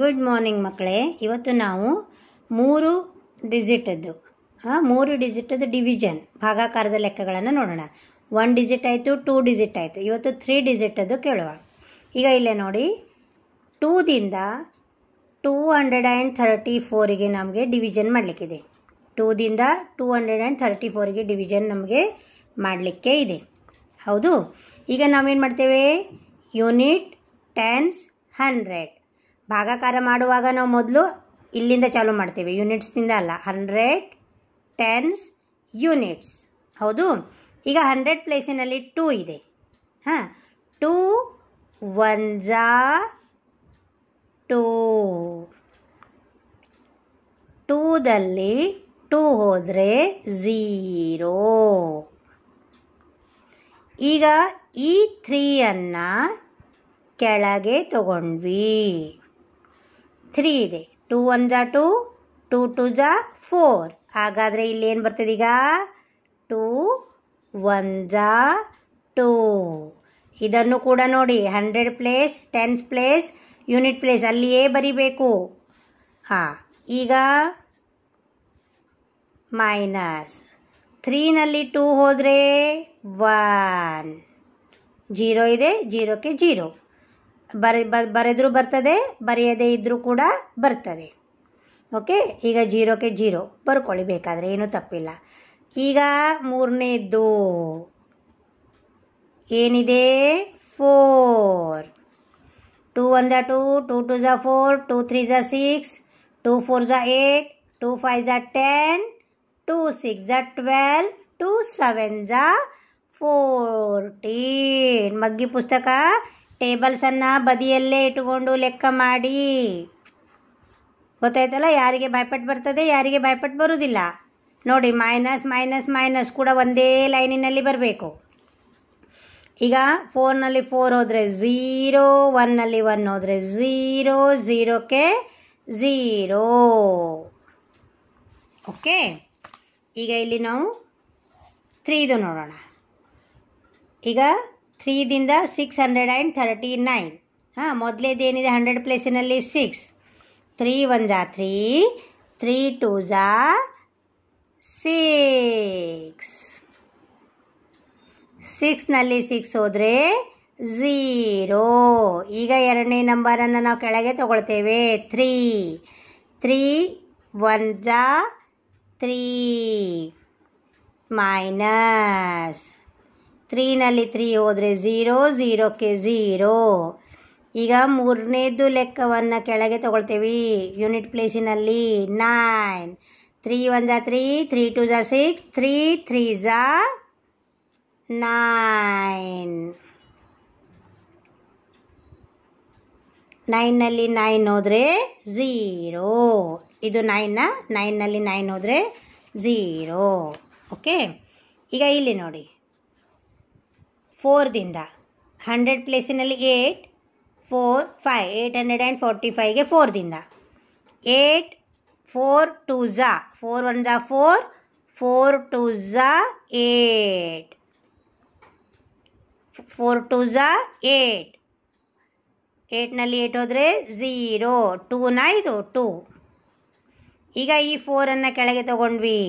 good morning ಮಕ್ಕಳೇ ಇವತ್ತು ನಾವು ಮೂರು ಡಿಜಿಟದ್ದು ಮೂರು ಡಿಜಿಟದ್ದು ಡಿವಿಜನ್ ಭಾಗಾಕಾರದ ಲೆಕ್ಕಗಳನ್ನು ನೋಡೋಣ ಒನ್ ಡಿಜಿಟ್ ಆಯಿತು ಟೂ ಡಿಜಿಟ್ ಆಯಿತು ಇವತ್ತು ತ್ರೀ ಡಿಜಿಟದ್ದು ಕೇಳುವ ಈಗ ಇಲ್ಲೇ ನೋಡಿ ಟೂದಿಂದ ಟೂ ಹಂಡ್ರೆಡ್ ಆ್ಯಂಡ್ ಥರ್ಟಿ ಫೋರಿಗೆ ನಮಗೆ ಡಿವಿಜನ್ ಮಾಡಲಿಕ್ಕಿದೆ ಟೂದಿಂದ ಟೂ ಹಂಡ್ರೆಡ್ ಆ್ಯಂಡ್ ಥರ್ಟಿ ಫೋರಿಗೆ ಡಿವಿಜನ್ ನಮಗೆ ಮಾಡಲಿಕ್ಕೆ ಇದೆ ಹೌದು ಈಗ ನಾವೇನು ಮಾಡ್ತೇವೆ ಯೂನಿಟ್ ಟೆನ್ಸ್ ಹಂಡ್ರೆಡ್ ಭಾಗಾಕಾರ ಮಾಡುವಾಗ ನಾವು ಮೊದಲು ಇಲ್ಲಿಂದ ಚಾಲು ಮಾಡ್ತೀವಿ ಯೂನಿಟ್ಸ್ನಿಂದ ಅಲ್ಲ ಹಂಡ್ರೆಡ್ ಟೆನ್ಸ್ ಯೂನಿಟ್ಸ್ ಹೌದು ಈಗ ಹಂಡ್ರೆಡ್ ಪ್ಲೇಸಿನಲ್ಲಿ ಟೂ ಇದೆ ಹಾಂ ಟೂ ಒನ್ ಜಾ ಟೂ ಟೂದಲ್ಲಿ ಟೂ ಹೋದರೆ ಝೀರೋ ಈಗ ಈ ಥ್ರೀಯನ್ನು ಕೆಳಗೆ ತಗೊಂಡ್ವಿ ತ್ರೀ ಇದೆ ಟೂ ಒನ್ ಜಾ ಟು ಟೂ ಟು ಜಾ ಫೋರ್ ಹಾಗಾದರೆ ಇಲ್ಲೇನು ಬರ್ತದೆ ಈಗ ಟೂ ಒನ್ ಜಾ ಟೂ ಇದನ್ನು ಕೂಡ ನೋಡಿ hundred place tens place unit place ಅಲ್ಲಿಯೇ ಬರಿಬೇಕು ಹಾಂ ಈಗ ಮೈನಸ್ ತ್ರೀನಲ್ಲಿ ಟೂ ಹೋದರೆ ಒನ್ ಜೀರೋ ಇದೆ ಜೀರೋಕ್ಕೆ ಜೀರೋ ಬರೆ ಬರೆದರೂ ಬರ್ತದೆ ಬರೆಯದೇ ಇದ್ದರೂ ಕೂಡ ಬರ್ತದೆ ಓಕೆ ಈಗ ಜೀರೋಕ್ಕೆ ಜೀರೋ ಬರ್ಕೊಳ್ಳಿ ಬೇಕಾದರೆ ಏನೂ ತಪ್ಪಿಲ್ಲ ಈಗ ಮೂರನೇದ್ದು ಏನಿದೆ ಫೋರ್ ಟೂ ಒನ್ ಜ ಟೂ ಟೂ ಟು ಜ ಫೋರ್ ಟೂ ತ್ರೀ ಝ ಸಿಕ್ಸ್ ಟೂ ಫೋರ್ ಝ ಏಟ್ ಟೂ ಫೈವ್ ಝ ಟೆನ್ ಟೂ ಸಿಕ್ಸ್ ಝ twelve two seven four fourteen ಮಗ್ಗಿ ಪುಸ್ತಕ ಟೇಬಲ್ಸನ್ನು ಬದಿಯಲ್ಲೇ ಇಟ್ಟುಕೊಂಡು ಲೆಕ್ಕ ಮಾಡಿ ಗೊತ್ತಾಯ್ತಲ್ಲ ಯಾರಿಗೆ ಭಯಪಟ್ಟು ಬರ್ತದೆ ಯಾರಿಗೆ ಭಯಪಟ್ಟು ಬರುವುದಿಲ್ಲ ನೋಡಿ ಮೈನಸ್ ಮೈನಸ್ ಮೈನಸ್ ಕೂಡ ಒಂದೇ ಲೈನಿನಲ್ಲಿ ಬರಬೇಕು ಈಗ ಫೋರ್ನಲ್ಲಿ ಫೋರ್ ಹೋದರೆ ಝೀರೋ ಒನ್ನಲ್ಲಿ ಒನ್ ಹೋದರೆ ಝೀರೋ ಝೀರೋಕ್ಕೆ ಝೀರೋ ಓಕೆ ಈಗ ಇಲ್ಲಿ ನಾವು ತ್ರೀದು ನೋಡೋಣ ಈಗ ತ್ರೀದಿಂದ six hundred and thirty nine ಹಾಂ ಮೊದಲೇದೇನಿದೆ ಹಂಡ್ರೆಡ್ ಪ್ಲೇಸಿನಲ್ಲಿ ಸಿಕ್ಸ್ ತ್ರೀ ಒನ್ ಜಾ ತ್ರೀ ತ್ರೀ ಟೂ ಜಾ ಸಿಕ್ಸ್ ಸಿಕ್ಸ್ನಲ್ಲಿ ಸಿಕ್ಸ್ ಹೋದರೆ ಝೀರೋ ಈಗ ಎರಡನೇ ನಂಬರನ್ನು ನಾವು ಕೆಳಗೆ ತಗೊಳ್ತೇವೆ ತ್ರೀ ತ್ರೀ ಒನ್ ಜಾ ತ್ರೀ ಮೈನಸ್ ತ್ರೀನಲ್ಲಿ ತ್ರೀ ಹೋದರೆ ಝೀರೋ ಝೀರೋಕ್ಕೆ ಝೀರೋ ಈಗ ಮೂರನೇದು ಲೆಕ್ಕವನ್ನು ಕೆಳಗೆ ತಗೊಳ್ತೀವಿ ಯೂನಿಟ್ ಪ್ಲೇಸಿನಲ್ಲಿ ನೈನ್ ತ್ರೀ ಒನ್ ಜಾ ತ್ರೀ ತ್ರೀ ಟು ಜಾ ಸಿಕ್ಸ್ ತ್ರೀ ತ್ರೀ ಜಾ ನೈನ್ ನೈನ್ನಲ್ಲಿ ನೈನ್ ಹೋದರೆ ಝೀರೋ ಇದು ನೈನ್ನ ನೈನ್ನಲ್ಲಿ ನೈನ್ ಹೋದರೆ ಝೀರೋ ಓಕೆ ಈಗ ಇಲ್ಲಿ ನೋಡಿ ಫೋರ್ದಿಂದ ಹಂಡ್ರೆಡ್ ಪ್ಲೇಸಿನಲ್ಲಿ eight four five eight hundred and forty ಫೈವ್ಗೆ ಫೋರ್ದಿಂದ ಏಯ್ಟ್ ಫೋರ್ ಟು ಝಾ ಫೋರ್ ಒನ್ ಝಾ ಫೋರ್ ಫೋರ್ ಟು ಝಾ ಏಟ್ ಫೋರ್ ಟು ಝಾ ಏಟ್ ಏಟ್ನಲ್ಲಿ ಏಟ್ ಹೋದರೆ ಝೀರೋ ಟೂನ ಇದು ಟು ಈಗ ಈ ಫೋರನ್ನು ಕೆಳಗೆ ತಗೊಂಡ್ವಿ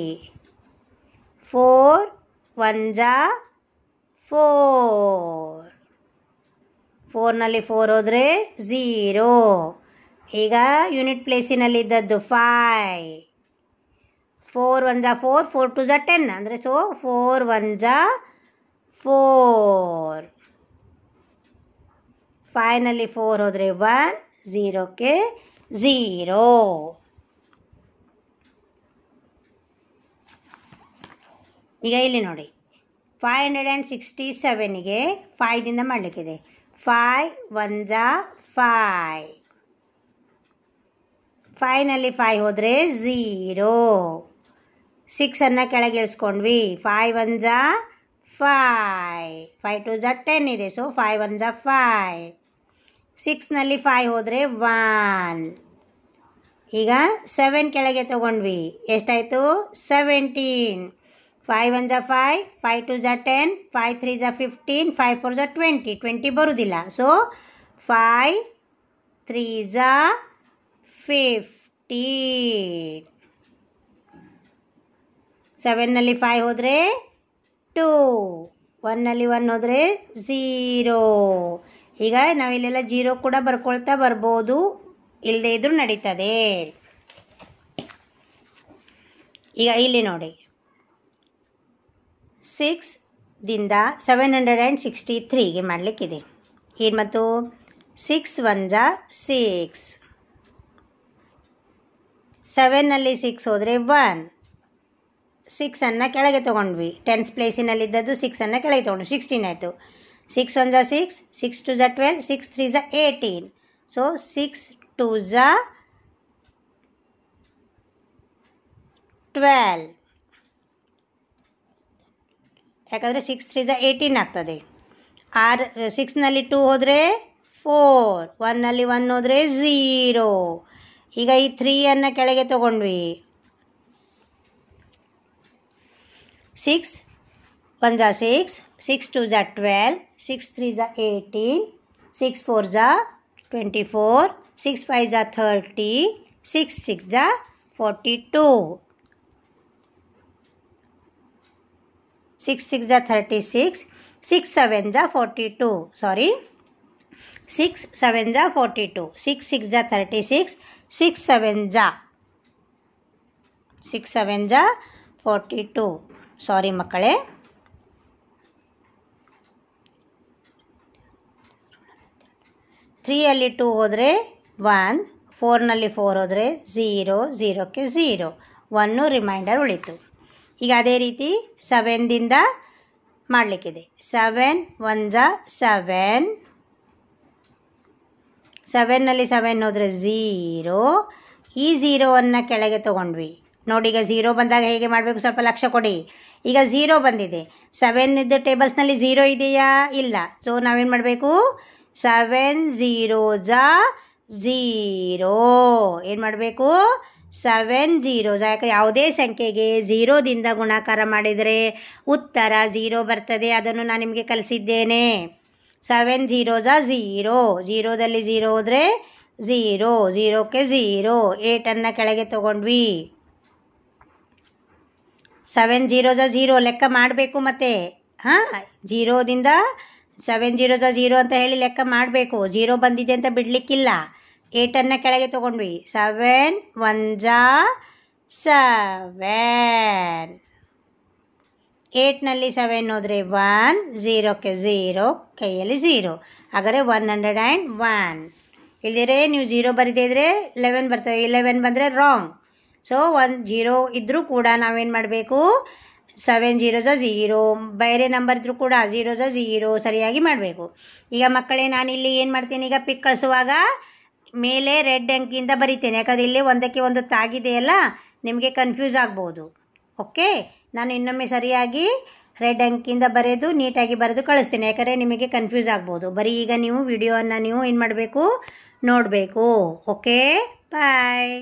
ಫೋರ್ ಒನ್ ಝಾ ಫೋರ್ ಫೋರ್ನಲ್ಲಿ ಫೋರ್ ಹೋದರೆ ಝೀರೋ ಈಗ ಯೂನಿಟ್ ಪ್ಲೇಸಿನಲ್ಲಿದ್ದದ್ದು ಫೈ ಫೋರ್ ಒನ್ ಜಾ ಫೋರ್ ಫೋರ್ ಟು ಜ ಟೆನ್ ಅಂದರೆ ಸೊ ಫೋರ್ ಒನ್ ಜಾ ಫೋರ್ ಫೈನಲ್ಲಿ ಫೋರ್ ಹೋದರೆ ಒನ್ ಝೀರೋಕ್ಕೆ ಝೀರೋ ಈಗ ಇಲ್ಲಿ ನೋಡಿ ಫೈವ್ ಹಂಡ್ರೆಡ್ ಆ್ಯಂಡ್ ಸಿಕ್ಸ್ಟಿ ಸೆವೆನಿಗೆ ಫೈದಿಂದ ಮಾಡಲಿಕ್ಕಿದೆ ಫೈ ಒನ್ ಜಾ ಫೈ ಫೈನಲ್ಲಿ ಫೈ ಹೋದರೆ ಝೀರೋ ಸಿಕ್ಸನ್ನು ಕೆಳಗಿಳಿಸ್ಕೊಂಡ್ವಿ ಫೈ ಒನ್ ಜಾ ಫೈ ಫೈ ಟು ಜಾ ಟೆನ್ ಇದೆ ಸೊ ಫೈವ್ ಒನ್ ಜಾ ಫೈ ಸಿಕ್ಸ್ನಲ್ಲಿ ಫೈವ್ ಹೋದರೆ ಒನ್ ಈಗ ಸೆವೆನ್ ಕೆಳಗೆ ತಗೊಂಡ್ವಿ ಎಷ್ಟಾಯಿತು ಸೆವೆಂಟೀನ್ ಫೈವ್ ಒನ್ ಜ ಫೈವ್ ಫೈವ್ ಟು ಜ ಟೆನ್ ಫೈವ್ ತ್ರೀ ಜ ಫಿಫ್ಟೀನ್ ಫೈವ್ ಫೋರ್ ಜ ಟ್ವೆಂಟಿ ಟ್ವೆಂಟಿ ಬರುವುದಿಲ್ಲ ಸೊ ಫೈವ್ ತ್ರೀ ಜ ಫಿಫ್ಟೀನ್ ಸೆವೆನ್ನಲ್ಲಿ ಫೈವ್ ಹೋದರೆ ಟೂ ಒನ್ನಲ್ಲಿ ಒನ್ ಹೋದರೆ ಝೀರೋ ಈಗ ನಾವಿಲ್ಲೆಲ್ಲ ಜೀರೋ ಕೂಡ ಬರ್ಕೊಳ್ತಾ ಬರ್ಬೋದು ಇಲ್ಲದೇ ಇದ್ರೂ ನಡೀತದೆ ಈಗ ಇಲ್ಲಿ ನೋಡಿ ಸಿಕ್ಸ್ದಿಂದ ಸೆವೆನ್ ಹಂಡ್ರೆಡ್ ಆ್ಯಂಡ್ ಸಿಕ್ಸ್ಟಿ ತ್ರೀಗೆ ಮಾಡಲಿಕ್ಕಿದೆ ಏನು ಮತ್ತು ಸಿಕ್ಸ್ ಒನ್ ಝ ಸಿಕ್ಸ್ ಸೆವೆನ್ನಲ್ಲಿ ಸಿಕ್ಸ್ ಹೋದರೆ ಒನ್ ಸಿಕ್ಸನ್ನು ಕೆಳಗೆ ತೊಗೊಂಡ್ವಿ ಟೆನ್ಸ್ ಪ್ಲೇಸಿನಲ್ಲಿದ್ದದ್ದು ಸಿಕ್ಸನ್ನು ಕೆಳಗೆ ತೊಗೊಂಡು ಸಿಕ್ಸ್ಟೀನ್ ಆಯಿತು ಸಿಕ್ಸ್ ಒನ್ ಜ ಸಿಕ್ಸ್ ಸಿಕ್ಸ್ ಟು ಜ ಟ್ವೆಲ್ ಸಿಕ್ಸ್ ತ್ರೀ ಜ ಏಯ್ಟೀನ್ ಸೊ ಸಿಕ್ಸ್ ಟು ಝ ಟ್ವೆಲ್ ಯಾಕಂದರೆ ಸಿಕ್ಸ್ ತ್ರೀ ಏಯ್ಟೀನ್ ಆಗ್ತದೆ ಆರ್ ಸಿಕ್ಸ್ನಲ್ಲಿ ಟೂ ಹೋದರೆ ಫೋರ್ ಒನ್ನಲ್ಲಿ ಒನ್ ಹೋದರೆ ಝೀರೋ ಈಗ ಈ ತ್ರೀಯನ್ನು ಕೆಳಗೆ ತಗೊಂಡ್ವಿ ಸಿಕ್ಸ್ ಒನ್ ಝ ಸಿಕ್ಸ್ ಸಿಕ್ಸ್ ಟು ಝ ಟ್ವೆಲ್ ಸಿಕ್ಸ್ ತ್ರೀ ಝ ಏಯ್ಟೀನ್ ಸಿಕ್ಸ್ ಫೋರ್ ಝ ಟ್ವೆಂಟಿ ಫೋರ್ ಸಿಕ್ಸ್ ಫೈವ್ ಝ ಥರ್ಟಿ ಸಿಕ್ಸ್ ಸಿಕ್ಸ್ ಝ ಫೋರ್ಟಿ ಟೂ ಸಿಕ್ಸ್ ಸಿಕ್ಸ್ ಜಾ ಥರ್ಟಿ ಸಿಕ್ಸ್ ಸಿಕ್ಸ್ ಸೆವೆನ್ ಜಾ forty two sorry six seven ಜಾ forty two six six ಜಾ thirty six six seven ಜಾ six seven ಜಾ forty two sorry ಮಕ್ಕಳೇ ತ್ರೀಯಲ್ಲಿ ಟೂ ಹೋದರೆ ಒನ್ ಫೋರ್ನಲ್ಲಿ ಫೋರ್ ಹೋದರೆ ಝೀರೋ ಝೀರೋಕ್ಕೆ ಝೀರೋ ಒನ್ನು ರಿಮೈಂಡರ್ ಉಳಿತು ಈಗ ಅದೇ ರೀತಿ ಸೆವೆನ್ದಿಂದ ಮಾಡಲಿಕ್ಕಿದೆ ಸೆವೆನ್ ಒನ್ ಸೆವೆನ್ ಸೆವೆನ್ನಲ್ಲಿ ಸೆವೆನ್ ಹೋದರೆ ಝೀರೋ ಈ ಝೀರೋವನ್ನು ಕೆಳಗೆ ತೊಗೊಂಡ್ವಿ ನೋಡಿ ಈಗ ಝೀರೋ ಬಂದಾಗ ಹೇಗೆ ಮಾಡಬೇಕು ಸ್ವಲ್ಪ ಲಕ್ಷ ಕೊಡಿ ಈಗ ಝೀರೋ ಬಂದಿದೆ ಸೆವೆನ್ ಇದ್ದ ಟೇಬಲ್ಸ್ನಲ್ಲಿ ಝೀರೋ ಇದೆಯಾ ಇಲ್ಲ ಸೊ ನಾವೇನು ಮಾಡಬೇಕು ಸೆವೆನ್ ಝೀರೋ ಝೀರೋ ಏನು ಮಾಡಬೇಕು ಸೆವೆನ್ ಜೀರೋಸ್ ಯಾಕೆ ಯಾವುದೇ ಸಂಖ್ಯೆಗೆ ಝೀರೋದಿಂದ ಗುಣಾಕಾರ ಮಾಡಿದರೆ ಉತ್ತರ ಝೀರೋ ಬರ್ತದೆ ಅದನ್ನು ನಾನು ನಿಮಗೆ ಕಲಿಸಿದ್ದೇನೆ ಸೆವೆನ್ ಜೀರೋಸ ಝೀರೋ ಝೀರೋದಲ್ಲಿ ಝೀರೋ ಹೋದರೆ ಝೀರೋ ಝೀರೋಕ್ಕೆ ಝೀರೋ ಏಟನ್ನು ಕೆಳಗೆ ತಗೊಂಡ್ವಿ ಸೆವೆನ್ ಜೀರೋಸ ಝೀರೋ ಲೆಕ್ಕ ಮಾಡಬೇಕು ಮತ್ತೆ ಹಾಂ ಜೀರೋದಿಂದ ಸೆವೆನ್ ಜೀರೋಸ ಝೀರೋ ಅಂತ ಹೇಳಿ ಲೆಕ್ಕ ಮಾಡಬೇಕು ಝೀರೋ ಬಂದಿದೆ ಅಂತ ಬಿಡಲಿಕ್ಕಿಲ್ಲ ಏಟನ್ನು ಕೆಳಗೆ ತಗೊಂಡ್ವಿ ಸವೆನ್ ಒನ್ ಜಾ ಸವೆನ್ ಏಟ್ನಲ್ಲಿ ಸೆವೆನ್ ಹೋದರೆ ಒನ್ ಝೀರೋಕ್ಕೆ ಝೀರೋ ಕೈಯಲ್ಲಿ ಝೀರೋ ಹಾಗಾದರೆ ಒನ್ ಹಂಡ್ರೆಡ್ ಆ್ಯಂಡ್ ಒನ್ ಇಲ್ಲದಿದ್ರೆ ನೀವು ಝೀರೋ ಇದ್ದರೆ ಲೆವೆನ್ ಬರ್ತವೆ ಇಲೆವೆನ್ ಬಂದರೆ ರಾಂಗ್ ಸೊ ಒನ್ ಜೀರೋ ಇದ್ದರೂ ಕೂಡ ನಾವೇನು ಮಾಡಬೇಕು ಸೆವೆನ್ ಜೀರೋ ಝ ಝೀರೋ ಬೇರೆ ನಂಬರ್ ಇದ್ದರೂ ಕೂಡ ಝೀರೋ ಝ ಝೀರೋ ಸರಿಯಾಗಿ ಮಾಡಬೇಕು ಈಗ ಮಕ್ಕಳೇ ನಾನು ಇಲ್ಲಿ ಏನು ಮಾಡ್ತೀನಿ ಈಗ ಪಿಕ್ ಕಳಿಸುವಾಗ ಮೇಲೆ ರೆಡ್ ಅಂಕಿಯಿಂದ ಬರಿತೇನೆ ಯಾಕಂದರೆ ಇಲ್ಲಿ ಒಂದಕ್ಕೆ ಒಂದು ತಾಗಿದೆಯಲ್ಲ ನಿಮಗೆ ಕನ್ಫ್ಯೂಸ್ ಆಗ್ಬೋದು ಓಕೆ ನಾನು ಇನ್ನೊಮ್ಮೆ ಸರಿಯಾಗಿ ರೆಡ್ ಅಂಕಿಯಿಂದ ಬರೆದು ನೀಟಾಗಿ ಬರೆದು ಕಳಿಸ್ತೇನೆ ಯಾಕಂದರೆ ನಿಮಗೆ ಕನ್ಫ್ಯೂಸ್ ಆಗ್ಬೋದು ಬರೀ ಈಗ ನೀವು ವಿಡಿಯೋವನ್ನು ನೀವು ಏನು ಮಾಡಬೇಕು ನೋಡಬೇಕು ಓಕೆ ಬಾಯ್